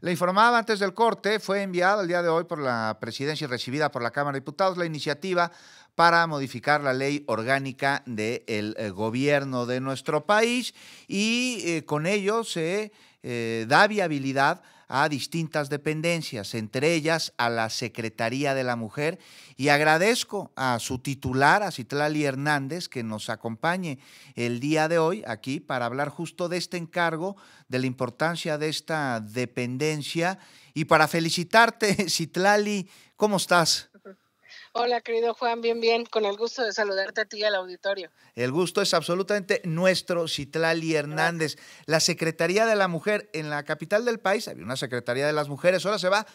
Le informaba antes del corte, fue enviada el día de hoy por la presidencia y recibida por la Cámara de Diputados la iniciativa para modificar la ley orgánica del eh, gobierno de nuestro país y eh, con ello se eh, da viabilidad a distintas dependencias, entre ellas a la Secretaría de la Mujer, y agradezco a su titular, a Citlali Hernández, que nos acompañe el día de hoy aquí para hablar justo de este encargo, de la importancia de esta dependencia y para felicitarte, Citlali, ¿cómo estás? Hola, querido Juan, bien, bien, con el gusto de saludarte a ti y al auditorio. El gusto es absolutamente nuestro, Citlali Hernández. La Secretaría de la Mujer en la capital del país, había una Secretaría de las Mujeres, ahora se va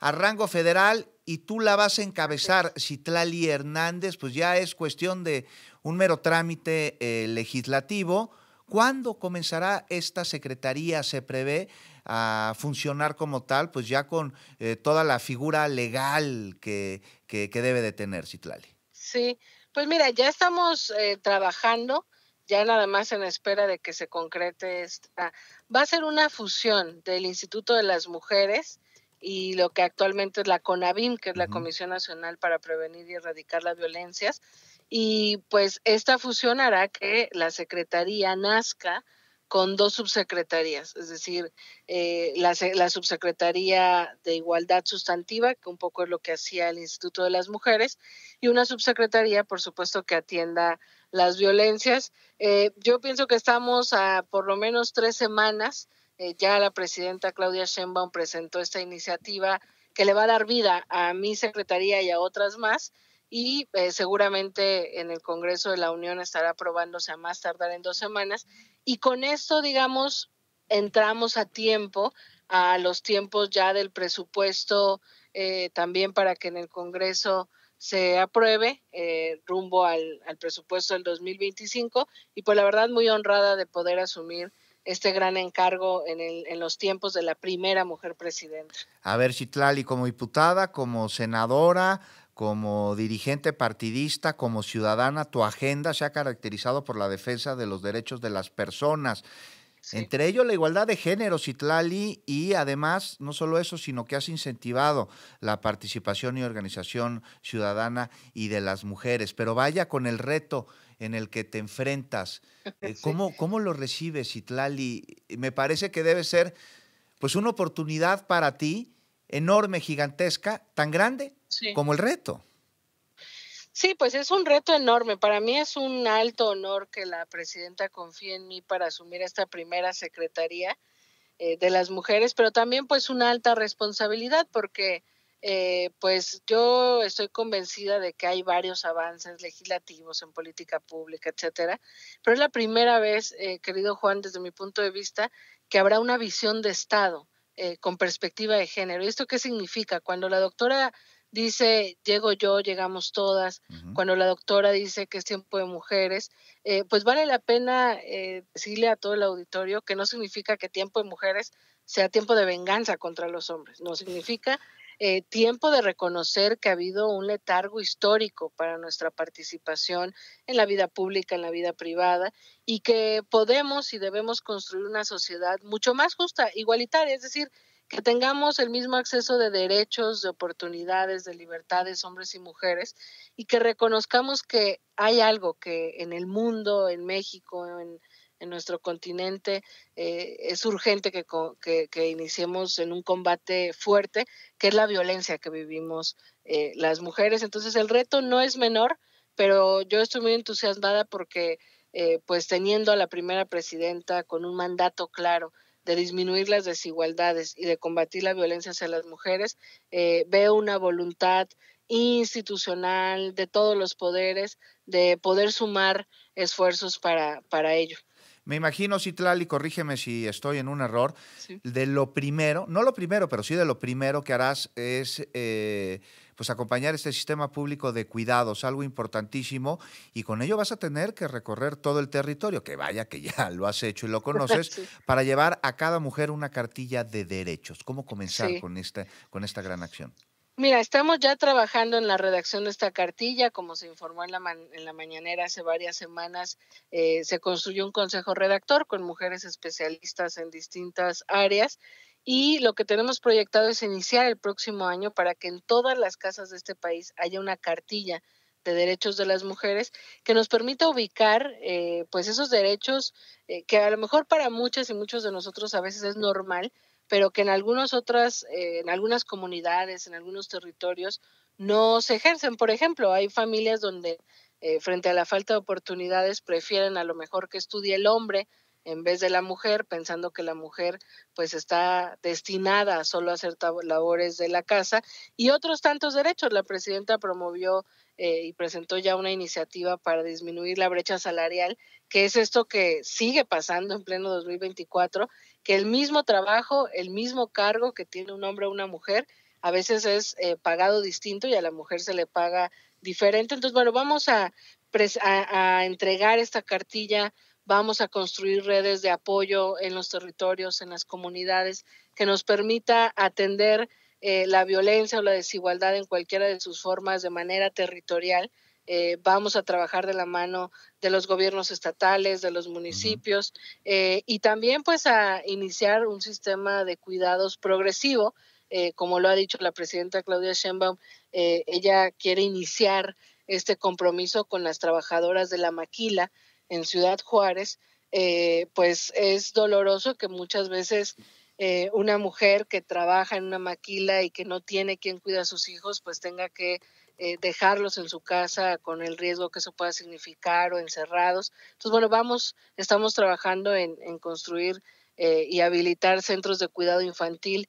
a rango federal y tú la vas a encabezar, Citlali Hernández, pues ya es cuestión de un mero trámite eh, legislativo. ¿Cuándo comenzará esta Secretaría? Se prevé a funcionar como tal, pues ya con eh, toda la figura legal que, debe de tener Citlali. Sí, pues mira, ya estamos eh, trabajando, ya nada más en espera de que se concrete esta. Va a ser una fusión del Instituto de las Mujeres y lo que actualmente es la CONAVIM, que es la Comisión Nacional para Prevenir y Erradicar las Violencias. Y pues esta fusión hará que la Secretaría nazca con dos subsecretarías, es decir, eh, la, subsecretaría de igualdad sustantiva, que un poco es lo que hacía el Instituto de las Mujeres, y una subsecretaría, por supuesto, que atienda las violencias. Eh, yo pienso que estamos a por lo menos tres semanas, eh, ya la presidenta Claudia Sheinbaum presentó esta iniciativa que le va a dar vida a mi secretaría y a otras más, y eh, seguramente en el Congreso de la Unión estará aprobándose a más tardar en dos semanas. Y con esto, digamos, entramos a tiempo a los tiempos ya del presupuesto eh, también para que en el Congreso se apruebe eh, rumbo al, presupuesto del 2025 y pues la verdad muy honrada de poder asumir este gran encargo en, el, en los tiempos de la primera mujer presidenta. A ver, Chitlali, como diputada, como senadora, como dirigente partidista, como ciudadana, tu agenda se ha caracterizado por la defensa de los derechos de las personas. Entre ellos la igualdad de género, Citlali, y además, no solo eso, sino que has incentivado la participación y organización ciudadana y de las mujeres. Pero vaya con el reto en el que te enfrentas. Eh, ¿Cómo, lo recibes, Citlali? Me parece que debe ser pues una oportunidad para ti enorme, gigantesca, tan grande como el reto. Sí, pues es un reto enorme. Para mí es un alto honor que la presidenta confíe en mí para asumir esta primera secretaría eh, de las mujeres, pero también pues una alta responsabilidad porque eh, pues yo estoy convencida de que hay varios avances legislativos en política pública, etcétera, pero es la primera vez, eh, querido Juan, desde mi punto de vista, que habrá una visión de Estado eh, con perspectiva de género. ¿Y esto qué significa? Cuando la doctora dice, llego yo, llegamos todas, cuando la doctora dice que es tiempo de mujeres, eh, pues vale la pena eh, decirle a todo el auditorio que no significa que tiempo de mujeres sea tiempo de venganza contra los hombres, no significa eh, tiempo de reconocer que ha habido un letargo histórico para nuestra participación en la vida pública, en la vida privada, y que podemos y debemos construir una sociedad mucho más justa, igualitaria, es decir, que tengamos el mismo acceso de derechos, de oportunidades, de libertades, hombres y mujeres, y que reconozcamos que hay algo que en el mundo, en México, en en nuestro continente, eh, es urgente que, que, iniciemos en un combate fuerte, que es la violencia que vivimos eh, las mujeres. Entonces el reto no es menor, pero yo estoy muy entusiasmada porque eh, pues teniendo a la primera presidenta con un mandato claro de disminuir las desigualdades y de combatir la violencia hacia las mujeres, veo una voluntad institucional de todos los poderes de poder sumar esfuerzos para, para ello me imagino, Citlali, corrígeme si estoy en un error, de lo primero, no lo primero, pero sí de lo primero que harás es eh, pues acompañar este sistema público de cuidados, algo importantísimo, y con ello vas a tener que recorrer todo el territorio, que vaya que ya lo has hecho y lo conoces, para llevar a cada mujer una cartilla de derechos. ¿Cómo comenzar con, esta, con esta gran acción? Mira, estamos ya trabajando en la redacción de esta cartilla, como se informó en la, mañanera hace varias semanas, eh, se construyó un consejo redactor con mujeres especialistas en distintas áreas y lo que tenemos proyectado es iniciar el próximo año para que en todas las casas de este país haya una cartilla de derechos de las mujeres que nos permita ubicar eh, pues esos derechos eh, que a lo mejor para muchas y muchos de nosotros a veces es normal, pero que en algunas otras, eh, en algunas comunidades, en algunos territorios, no se ejercen. Por ejemplo, hay familias donde eh, frente a la falta de oportunidades prefieren a lo mejor que estudie el hombre en vez de la mujer, pensando que la mujer pues está destinada solo a hacer labores de la casa y otros tantos derechos. La presidenta promovió eh, y presentó ya una iniciativa para disminuir la brecha salarial, que es esto que sigue pasando en pleno 2024 que el mismo trabajo, el mismo cargo que tiene un hombre o una mujer, a veces es eh, pagado distinto y a la mujer se le paga diferente. Entonces, bueno, vamos a, entregar esta cartilla, vamos a construir redes de apoyo en los territorios, en las comunidades, que nos permita atender eh, la violencia o la desigualdad en cualquiera de sus formas de manera territorial eh, vamos a trabajar de la mano de los gobiernos estatales, de los municipios eh, y también pues a iniciar un sistema de cuidados progresivo. Eh, como lo ha dicho la presidenta Claudia Sheinbaum, ella quiere iniciar este compromiso con las trabajadoras de la maquila en Ciudad Juárez, pues es doloroso que muchas veces una mujer que trabaja en una maquila y que no tiene quien cuida a sus hijos, pues tenga que eh, dejarlos en su casa con el riesgo que eso pueda significar o encerrados. Entonces, bueno, vamos, estamos trabajando en, construir eh, y habilitar centros de cuidado infantil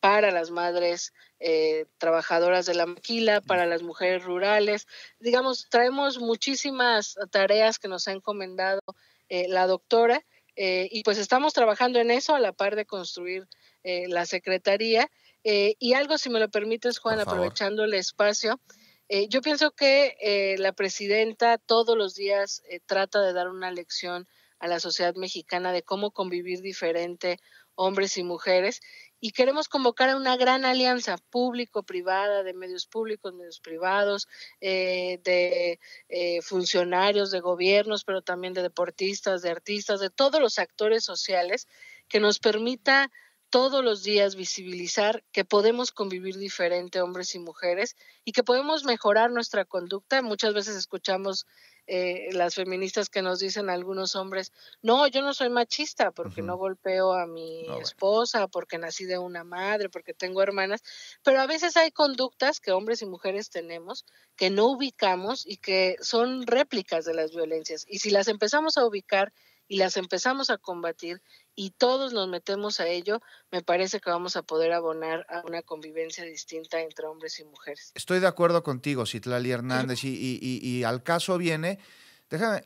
para las madres eh, trabajadoras de la maquila, para las mujeres rurales. Digamos, traemos muchísimas tareas que nos ha encomendado la doctora y pues estamos trabajando en eso a la par de construir la Secretaría eh, y algo, si me lo permites, Juan, aprovechando el espacio, eh, yo pienso que eh, la presidenta todos los días trata de dar una lección a la sociedad mexicana de cómo convivir diferente hombres y mujeres. Y queremos convocar a una gran alianza público-privada, de medios públicos, medios privados, de funcionarios, de gobiernos, pero también de deportistas, de artistas, de todos los actores sociales, que nos permita todos los días visibilizar que podemos convivir diferente hombres y mujeres y que podemos mejorar nuestra conducta. Muchas veces escuchamos eh, las feministas que nos dicen algunos hombres, no, yo no soy machista porque no golpeo a mi esposa, porque nací de una madre, porque tengo hermanas, pero a veces hay conductas que hombres y mujeres tenemos que no ubicamos y que son réplicas de las violencias. Y si las empezamos a ubicar y las empezamos a combatir y todos nos metemos a ello, me parece que vamos a poder abonar a una convivencia distinta entre hombres y mujeres. Estoy de acuerdo contigo, Citlali Hernández, y, y, al caso viene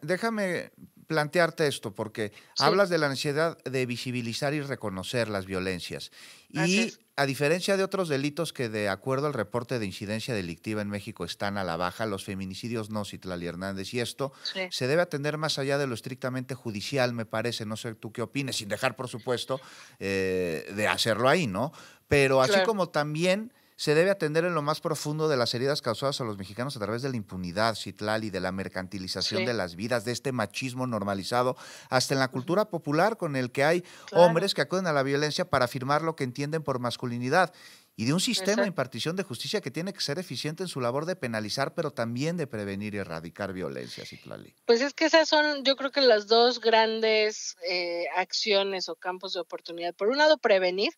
Déjame, plantearte esto, porque hablas de la necesidad de visibilizar y reconocer las violencias. Y a diferencia de otros delitos que de acuerdo al reporte de incidencia delictiva en México están a la baja, los feminicidios no, Citlali Hernández, y esto se debe atender más allá de lo estrictamente judicial, me parece, no sé tú qué opines, sin dejar, por supuesto, eh, de hacerlo ahí, ¿no? Pero así como también se debe atender en lo más profundo de las heridas causadas a los mexicanos a través de la impunidad, Citlali, de la mercantilización de las vidas, de este machismo normalizado, hasta en la cultura popular con el que hay hombres que acuden a la violencia para afirmar lo que entienden por masculinidad y de un sistema de impartición de justicia que tiene que ser eficiente en su labor de penalizar, pero también de prevenir y erradicar violencia, Citlali. Pues es que esas son, yo creo que las dos grandes eh, acciones o campos de oportunidad. Por un lado, prevenir,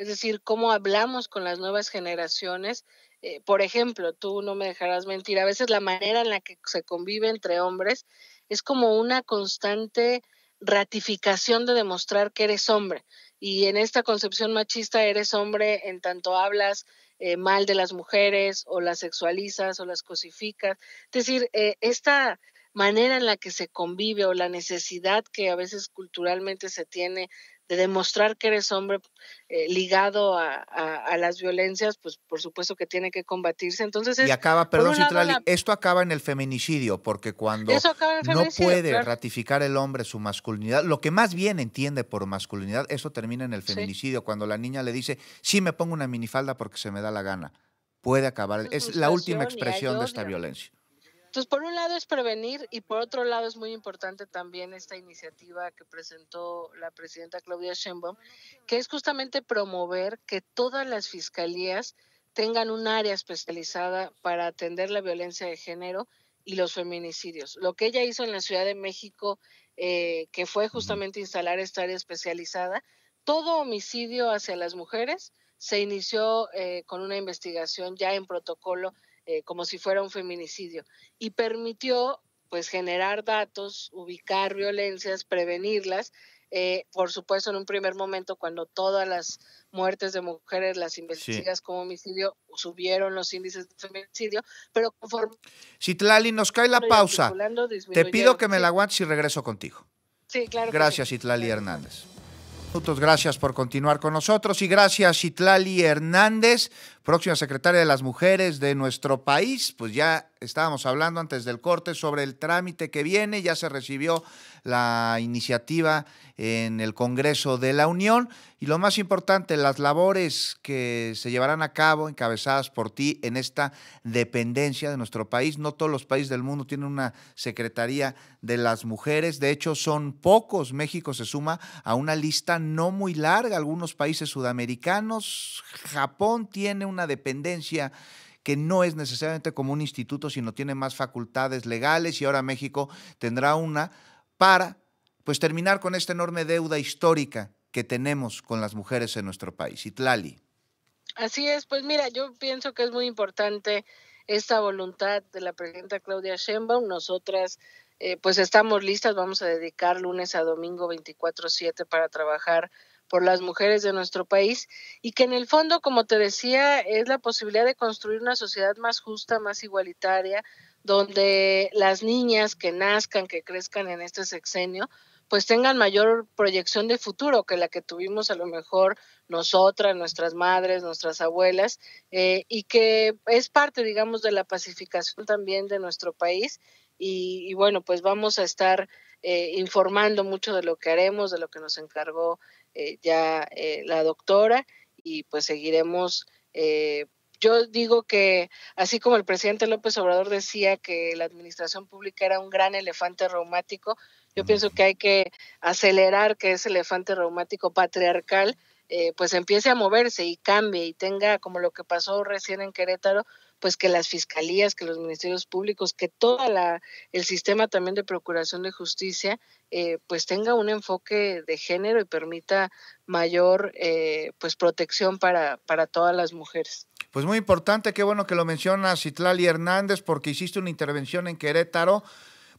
es decir, cómo hablamos con las nuevas generaciones. Eh, por ejemplo, tú no me dejarás mentir, a veces la manera en la que se convive entre hombres es como una constante ratificación de demostrar que eres hombre. Y en esta concepción machista eres hombre en tanto hablas eh, mal de las mujeres o las sexualizas o las cosificas. Es decir, eh, esta manera en la que se convive o la necesidad que a veces culturalmente se tiene de demostrar que eres hombre eh, ligado a, las violencias, pues por supuesto que tiene que combatirse. Entonces y acaba, perdón, Citrali, esto acaba en el feminicidio, porque cuando no puede ratificar el hombre su masculinidad, lo que más bien entiende por masculinidad, eso termina en el feminicidio, cuando la niña le dice, sí me pongo una minifalda porque se me da la gana. Puede acabar, es la última expresión de esta violencia. Entonces, por un lado es prevenir y por otro lado es muy importante también esta iniciativa que presentó la presidenta Claudia Sheinbaum, que es justamente promover que todas las fiscalías tengan un área especializada para atender la violencia de género y los feminicidios. Lo que ella hizo en la Ciudad de México, eh, que fue justamente instalar esta área especializada, todo homicidio hacia las mujeres se inició eh, con una investigación ya en protocolo eh, como si fuera un feminicidio, y permitió pues generar datos, ubicar violencias, prevenirlas. Eh, por supuesto, en un primer momento, cuando todas las muertes de mujeres las investigas con como homicidio, subieron los índices de feminicidio, pero conforme... Citlali, nos cae la pausa. Te pido que me la aguantes y regreso contigo. Sí, claro. Gracias, Citlali Hernández. Gracias por continuar con nosotros y gracias Itlali Hernández, próxima secretaria de las mujeres de nuestro país. Pues ya estábamos hablando antes del corte sobre el trámite que viene, ya se recibió la iniciativa en el Congreso de la Unión y lo más importante, las labores que se llevarán a cabo encabezadas por ti en esta dependencia de nuestro país. No todos los países del mundo tienen una Secretaría de las Mujeres, de hecho son pocos. México se suma a una lista no muy larga, algunos países sudamericanos, Japón tiene una dependencia que no es necesariamente como un instituto, sino tiene más facultades legales y ahora México tendrá una para pues terminar con esta enorme deuda histórica que tenemos con las mujeres en nuestro país. Itlali. Así es, pues mira, yo pienso que es muy importante esta voluntad de la presidenta Claudia Sheinbaum. Nosotras eh, pues estamos listas, vamos a dedicar lunes a domingo 24/7 para trabajar por las mujeres de nuestro país y que en el fondo, como te decía, es la posibilidad de construir una sociedad más justa, más igualitaria, donde las niñas que nazcan, que crezcan en este sexenio, pues tengan mayor proyección de futuro que la que tuvimos a lo mejor nosotras, nuestras madres, nuestras abuelas, eh, y que es parte, digamos, de la pacificación también de nuestro país. Y, bueno, pues vamos a estar eh, informando mucho de lo que haremos, de lo que nos encargó eh, ya eh, la doctora y pues seguiremos. Eh, yo digo que así como el presidente López Obrador decía que la administración pública era un gran elefante reumático, yo pienso que hay que acelerar que ese elefante reumático patriarcal pues empiece a moverse y cambie y tenga como lo que pasó recién en Querétaro, pues que las fiscalías, que los ministerios públicos, que todo el sistema también de procuración de justicia, eh, pues tenga un enfoque de género y permita mayor eh, pues protección para, para todas las mujeres. Pues muy importante, qué bueno que lo mencionas, Citlali Hernández, porque hiciste una intervención en Querétaro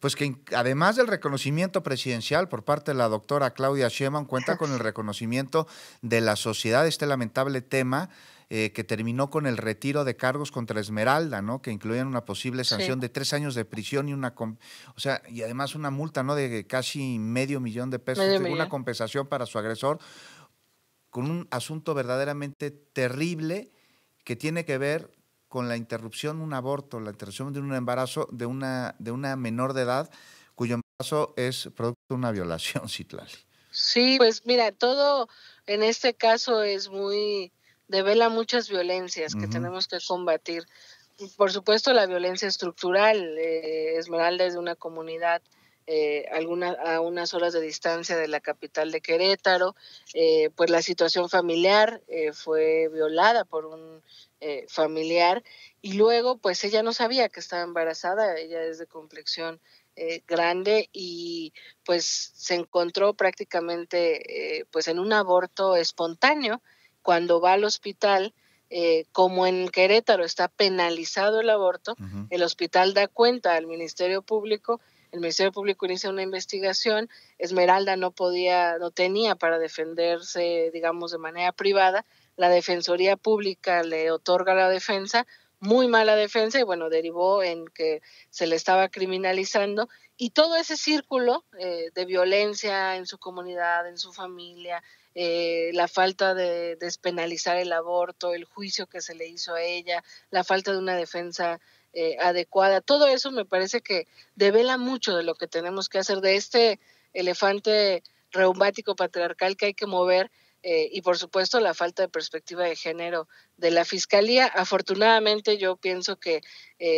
pues que además del reconocimiento presidencial por parte de la doctora Claudia Sheinbaum, cuenta con el reconocimiento de la sociedad este lamentable tema eh, que terminó con el retiro de cargos contra Esmeralda, ¿no? Que incluían una posible sanción de tres años de prisión y una, o sea, y además una multa, ¿no? De casi medio millón de pesos, una compensación para su agresor, con un asunto verdaderamente terrible que tiene que ver con la interrupción un aborto, la interrupción de un embarazo de una, de una menor de edad cuyo embarazo es producto de una violación, Citlali. Sí, pues mira, todo en este caso es muy devela muchas violencias que tenemos que combatir. Por supuesto, la violencia estructural. Eh, Esmeralda es de una comunidad eh, a unas horas de distancia de la capital de Querétaro. Eh, pues la situación familiar eh, fue violada por un eh, familiar y luego pues ella no sabía que estaba embarazada, ella es de complexión grande y pues se encontró prácticamente pues en un aborto espontáneo cuando va al hospital, eh, como en Querétaro está penalizado el aborto, el hospital da cuenta al Ministerio Público, el Ministerio Público inicia una investigación, Esmeralda no podía, no tenía para defenderse, digamos, de manera privada, la Defensoría Pública le otorga la defensa, muy mala defensa, y bueno, derivó en que se le estaba criminalizando, y todo ese círculo eh, de violencia en su comunidad, en su familia, eh, la falta de despenalizar el aborto, el juicio que se le hizo a ella, la falta de una defensa eh, adecuada. Todo eso me parece que devela mucho de lo que tenemos que hacer, de este elefante reumático patriarcal que hay que mover eh, y por supuesto la falta de perspectiva de género de la Fiscalía. Afortunadamente yo pienso que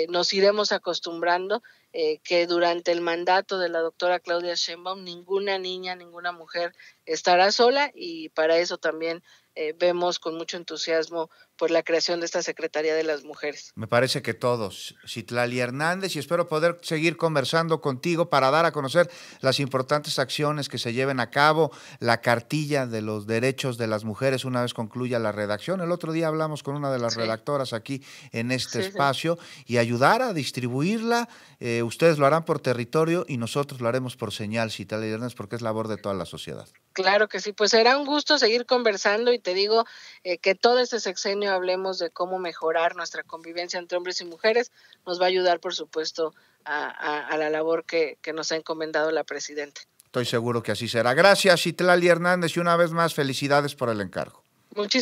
nos iremos acostumbrando eh, que durante el mandato de la doctora Claudia Sheinbaum ninguna niña, ninguna mujer estará sola y para eso también eh, vemos con mucho entusiasmo por la creación de esta Secretaría de las Mujeres. Me parece que todos, Citlali Hernández, y espero poder seguir conversando contigo para dar a conocer las importantes acciones que se lleven a cabo, la cartilla de los derechos de las mujeres una vez concluya la redacción. El otro día hablamos con una de las redactoras aquí en este espacio y ayudar a distribuirla. Eh, ustedes lo harán por territorio y nosotros lo haremos por señal, Citlali Hernández, porque es labor de toda la sociedad. Claro que sí, pues será un gusto seguir conversando y te digo eh, que todo este sexenio hablemos de cómo mejorar nuestra convivencia entre hombres y mujeres, nos va a ayudar, por supuesto, a, la labor que, nos ha encomendado la Presidenta. Estoy seguro que así será. Gracias, Itlali Hernández, y una vez más, felicidades por el encargo.